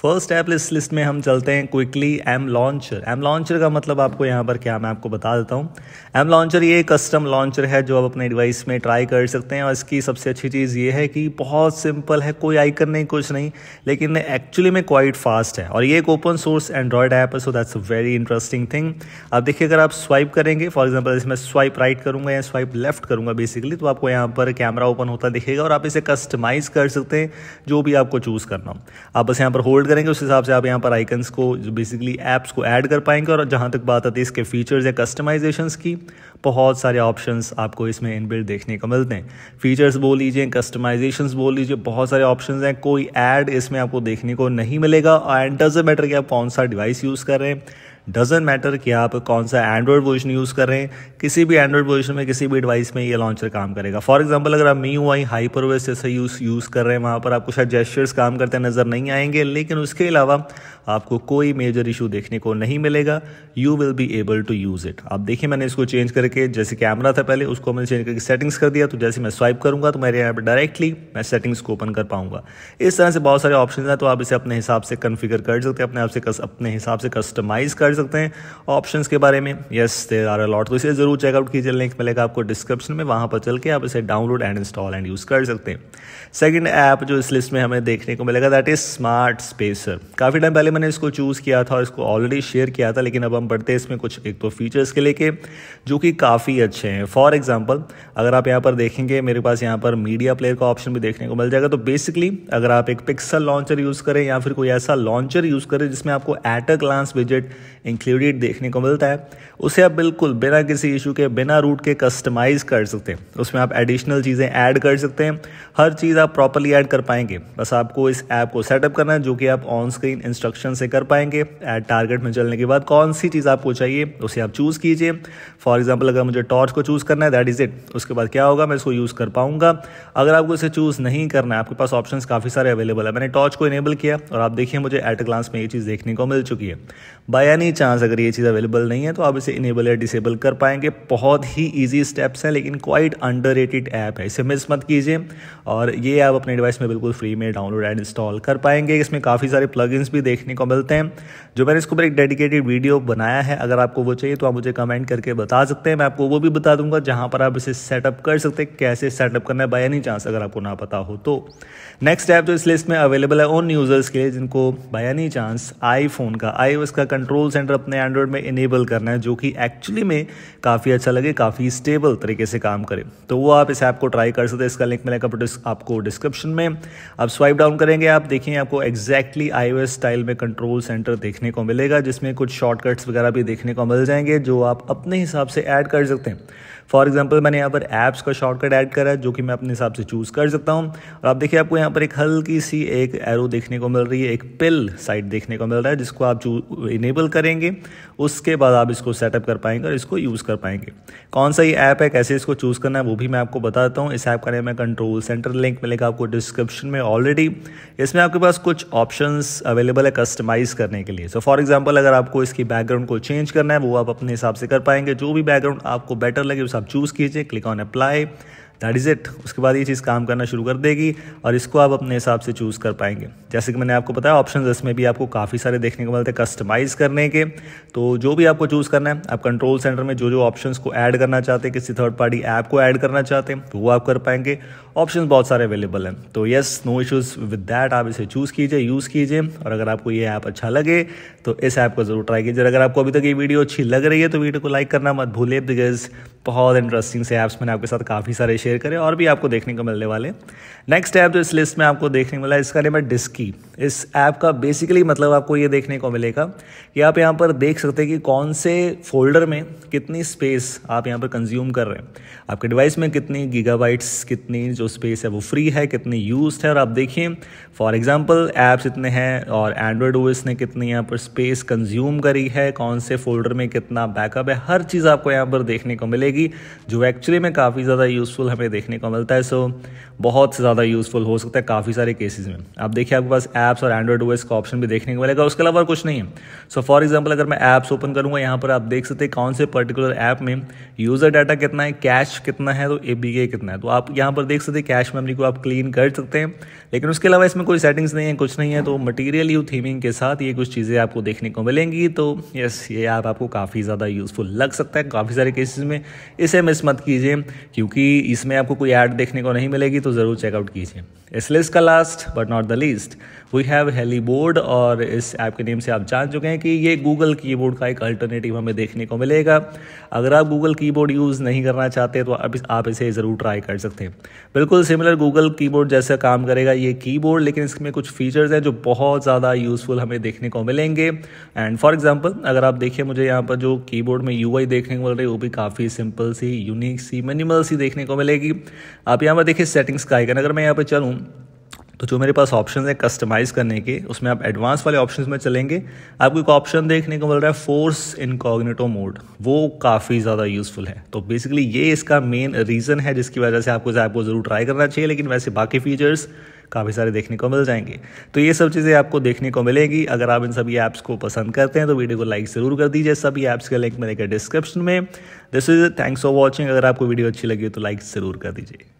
first step इस list में हम चलते हैं quickly M launcher M launcher का मतलब आपको यहाँ पर क्या मैं आपको बता देता हूँ एम लॉन्चर ये कस्टम लॉन्चर है जो आप अपने डिवाइस में ट्राई कर सकते हैं और इसकी सबसे अच्छी चीज़ ये है कि बहुत सिंपल है कोई आइकन नहीं कुछ नहीं लेकिन एक्चुअली में क्वाइट फास्ट है और ये एक ओपन सोर्स एंड्रॉयड ऐप है so that's a very interesting thing अब देखिए अगर आप स्वाइप करेंगे फॉर एग्जाम्पल इसमें स्वाइप राइट करूँगा या स्वाइप लेफ्ट करूँगा बेसिकली तो आपको यहाँ पर कैमरा ओपन होता दिखेगा और आप इसे कस्टमाइज़ कर सकते हैं जो भी आपको चूज़ करना हो आप बस यहाँ पर होल्ड अपलोड करेंगे उस हिसाब से आप यहाँ पर आइकन्स को जो बेसिकली ऐप्स को ऐड कर पाएंगे और जहाँ तक बात आती है इसके फीचर्स या कस्टमाइजेशंस की बहुत सारे ऑप्शंस आपको इसमें इन देखने को मिलते हैं फीचर्स बोल लीजिए कस्टमाइजेशंस बोल लीजिए बहुत सारे ऑप्शंस हैं कोई ऐड इसमें आपको देखने को नहीं मिलेगा एंड डज मैटर कि आप कौन सा डिवाइस यूज़ कर रहे हैं डजेंट मैटर कि आप कौन सा एंड्रॉयड वर्जन यूज़ कर रहे हैं किसी भी एंड्रॉयड वर्जन में किसी भी डिवाइस में ये लॉन्चर काम करेगा फॉर एग्जाम्पल अगर आप मी हाइपर वे जैसे यूज़ यूज़ कर रहे हैं वहाँ पर आपको शायद जेस्टर्स काम करते नज़र नहीं आएंगे लेकिन उसके अलावा आपको कोई मेजर इशू देखने को नहीं मिलेगा you will be able to use it आप देखिए मैंने इसको चेंज करके जैसे कैमरा था पहले उसको मैंने चेंज करके सेटिंग्स कर दिया तो जैसे मैं स्वाइप करूँगा तो मेरे यहाँ पर डायरेक्टली मैं सेटिंग्स को ओपन कर पाऊँगा इस तरह से बहुत सारे ऑप्शन हैं तो आप इसे अपने हिसाब से कन्फिगर कर सकते हैं अपने आपसे अपने हिसाब से कस्टमाइज़ कर सकते हैं ऑप्शन के बारे में येस देर आर अलॉट तो इसे ज़रूर चेकआउट कीजिए लिंक मिलेगा आपको डिस्क्रिप्शन में वहाँ पर चल के आप इसे download and install and use कर सकते हैं सेकेंड ऐप जो इस लिस्ट में हमें देखने को मिलेगा दैट इज़ स्मार्ट स्पेसर काफ़ी टाइम पहले मैंने इसको चूज़ किया था और इसको ऑलरेडी शेयर किया था लेकिन अब हम बढ़ते हैं इसमें कुछ एक दो तो फीचर्स के लेके जो कि काफ़ी अच्छे हैं फॉर एग्जाम्पल अगर आप यहाँ पर देखेंगे मेरे पास यहाँ पर मीडिया प्लेयर का ऑप्शन भी देखने को मिल जाएगा तो बेसिकली अगर आप एक पिक्सल लॉन्चर यूज़ करें या फिर कोई ऐसा लॉन्चर यूज़ करें जिसमें आपको एट अ ग्लांस विजिट इंक्लूडेड देखने को मिलता है उसे आप बिल्कुल बिना किसी इशू के बिना रूट के कस्टमाइज़ कर सकते हैं उसमें आप एडिशनल चीज़ें ऐड कर सकते हैं हर चीज़ आप प्रॉपरली ऐड कर पाएंगे बस आपको इस ऐप को सेटअप करना है जो कि आप ऑन स्क्रीन इंस्ट्रक्शन से कर पाएंगे एट टारगेट में चलने के बाद कौन सी चीज़ आपको चाहिए उसे आप चूज़ कीजिए फॉर एग्जाम्पल अगर मुझे टॉर्च को चूज़ करना है दैट इज़ इट उसके बाद क्या होगा मैं इसको यूज़ कर पाऊंगा अगर आपको इसे चूज़ नहीं करना है आपके पास ऑप्शन काफ़ी सारे अवेलेबल है मैंने टॉर्च को इनेबल किया और आप देखिए मुझे एट ग्लांस में ये चीज़ देखने को मिल चुकी है बाय चांस अगर ये चीज़ अवेलेबल नहीं है तो आप इसे इनेबल या डिसेबल कर पाएंगे बहुत ही ईजी स्टेप्स हैं लेकिन क्वाइट अंडर ऐप है इसे मिस मत कीजिए और ये ऐप अपने डिवाइस में बिल्कुल फ्री में डाउनलोड एंड इंस्टॉल कर पाएंगे इसमें काफ़ी सारे प्लगइन्स भी देखने को मिलते हैं जो मैंने इसके ऊपर एक डेडिकेटेड वीडियो बनाया है अगर आपको वो चाहिए तो आप मुझे कमेंट करके बता सकते हैं मैं आपको वो भी बता दूंगा जहाँ पर आप इसे सेटअप कर सकते हैं कैसे सेटअप करना है बाई एनी चांस अगर आपको ना पता हो तो नेक्स्ट ऐप जो इस लिस्ट में अवेलेबल है उन यूज़र्स के लिए जिनको बाई एनी चांस आई का आई का कंट्रोल्स एंड सेंटर अपने एंड्रॉयड में इनेबल करना है जो कि एक्चुअली में काफ़ी अच्छा लगे काफ़ी स्टेबल तरीके से काम करे तो वो आप इस ऐप को ट्राई कर सकते हैं इसका लिंक मिलेगा आपको डिस्क्रिप्शन में आप स्वाइप डाउन करेंगे आप देखेंगे आपको एक्जैक्टली आई स्टाइल में कंट्रोल सेंटर देखने को मिलेगा जिसमें कुछ शॉर्टकट्स वगैरह भी देखने को मिल जाएंगे जो आप अपने हिसाब से ऐड कर सकते हैं फॉर एग्जाम्पल मैंने यहाँ पर ऐप्स का शॉर्टकट ऐड करा है जो कि मैं अपने हिसाब से चूज़ कर सकता हूँ और आप देखिए आपको यहाँ पर एक हल्की सी एक एरो देखने को मिल रही है एक पिल साइट देखने को मिल रहा है जिसको आप इनेबल करेंगे उसके बाद आप इसको सेटअप कर पाएंगे और इसको यूज़ कर पाएंगे कौन सा ये ऐप है कैसे इसको चूज़ करना है वो भी मैं आपको बताता हूँ इस ऐप का नाम है कंट्रोल सेंटर लिंक मिलेगा आपको डिस्क्रिप्शन में ऑलरेडी इसमें आपके पास कुछ ऑप्शन अवेलेबल है कस्टमाइज़ करने के लिए सो फॉर एग्जाम्पल अगर आपको इसकी बैकग्राउंड को चेंज करना है वो आप अपने हिसाब से कर पाएंगे जो भी बैकग्राउंड आपको बेटर लगे उस आप चूज़ कीजिए click on apply that is it उसके बाद ये चीज़ काम करना शुरू कर देगी और इसको आप अपने हिसाब से चूज़ कर पाएंगे जैसे कि मैंने आपको बताया ऑप्शन इसमें भी आपको काफ़ी सारे देखने को मिलते हैं कस्टमाइज़ करने के तो जो भी आपको चूज़ करना है आप कंट्रोल सेंटर में जो जो ऑप्शन को ऐड करना चाहते हैं किसी थर्ड पार्टी ऐप को ऐड करना चाहते हैं तो वो आप कर पाएंगे ऑप्शन बहुत सारे अवेलेबल हैं तो yes no issues with that आप इसे चूज़ कीजिए यूज़ कीजिए और अगर आपको ये ऐप अच्छा लगे तो इस ऐप को ज़रूर ट्राई कीजिए अगर आपको अभी तक ये वीडियो अच्छी लग रही है तो वीडियो को लाइक करना मत भूलिए बिकॉज बहुत इंटरेस्टिंग से ऐप्स मैंने आपके साथ काफ़ी सारे शेयर करें और भी आपको देखने को मिलने वाले नेक्स्ट ऐप जो इस लिस्ट में आपको देखने को मिला इसका नाम है डिस्की इस ऐप का बेसिकली मतलब आपको ये देखने को मिलेगा कि आप यहाँ पर देख सकते हैं कि कौन से फोल्डर में कितनी स्पेस आप यहाँ पर कंज्यूम कर रहे हैं आपके डिवाइस में कितनी गीगाबाइट्स कितनी जो स्पेस है वो फ्री है कितनी यूज है और आप देखिए फॉर एग्जाम्पल ऐप्स इतने हैं और एंड्रॉयड ओएस ने कितनी यहाँ पर स्पेस कंज्यूम करी है कौन से फोल्डर में कितना बैकअप है हर चीज़ आपको यहाँ पर देखने को मिलेगी जो एक्चुअली में काफ़ी ज़्यादा यूजफुल पे देखने को मिलता है सो बहुत ज़्यादा यूज़फुल हो सकता है काफ़ी सारे केसेस में आप देखिए आपके पास ऐप्स और एंड्रॉइड ओएस का ऑप्शन भी देखने को मिलेगा उसके अलावा कुछ नहीं है सो फॉर एग्जाम्पल अगर मैं ऐप्स ओपन करूँगा यहाँ पर आप देख सकते हैं कौन से पर्टिकुलर ऐप में यूज़र डाटा कितना है कैश कितना है तो ए कितना है तो आप यहाँ पर देख सकते हैं कैश मेमरी को आप क्लीन कर सकते हैं लेकिन उसके अलावा इसमें कोई सेटिंग्स नहीं है कुछ नहीं है तो मटीरियल यू थीमिंग के साथ ये कुछ चीज़ें आपको देखने को मिलेंगी तो यस ये ऐप आपको काफ़ी ज़्यादा यूज़फुल लग सकता है काफ़ी सारे केसेस में इसे मिस मत कीजिए क्योंकि इस इसमें आपको कोई ऐड देखने को नहीं मिलेगी तो ज़रूर चेकआउट कीजिए इस लिस्ट का last but not the least we have Heliboard और इस ऐप के नेम से आप जान चुके हैं कि ये गूगल कीबोर्ड का एक अल्टरनेटिव हमें देखने को मिलेगा अगर आप गूगल कीबोर्ड यूज़ नहीं करना चाहते तो आप, आप इसे ज़रूर ट्राई कर सकते हैं बिल्कुल सिमिलर गूगल कीबोर्ड जैसा काम करेगा ये कीबोर्ड लेकिन इसमें कुछ फीचर्स हैं जो बहुत ज़्यादा यूज़फुल हमें देखने को मिलेंगे एंड फॉर एग्जाम्पल अगर आप देखिए मुझे यहाँ पर जो कीबोर्ड में आई देखने को मिल रही है वो भी काफ़ी सिंपल सी यूनिक सी मिनिमल सी देखने को मिलेगी रहेगी आप यहाँ पर देखिए सेटिंग्स का आइकन अगर मैं यहाँ पर चलूँ तो जो मेरे पास ऑप्शन है कस्टमाइज़ करने के उसमें आप एडवांस वाले ऑप्शन में चलेंगे आपको एक ऑप्शन देखने को मिल रहा है फोर्स इनकॉग्निटो मोड वो काफ़ी ज़्यादा यूज़फुल है तो बेसिकली ये इसका मेन रीज़न है जिसकी वजह से आपको ऐप को ज़रूर ट्राई करना चाहिए लेकिन वैसे बाकी फीचर्स काफ़ी सारे देखने को मिल जाएंगे तो ये सब चीज़ें आपको देखने को मिलेंगी अगर आप इन सभी ऐप्स को पसंद करते हैं तो वीडियो को लाइक ज़रूर कर दीजिए सभी ऐप्स का लिंक मिलेगा डिस्क्रिप्शन में this is thanks for watching अगर आपको वीडियो अच्छी लगी तो लाइक ज़रूर कर दीजिए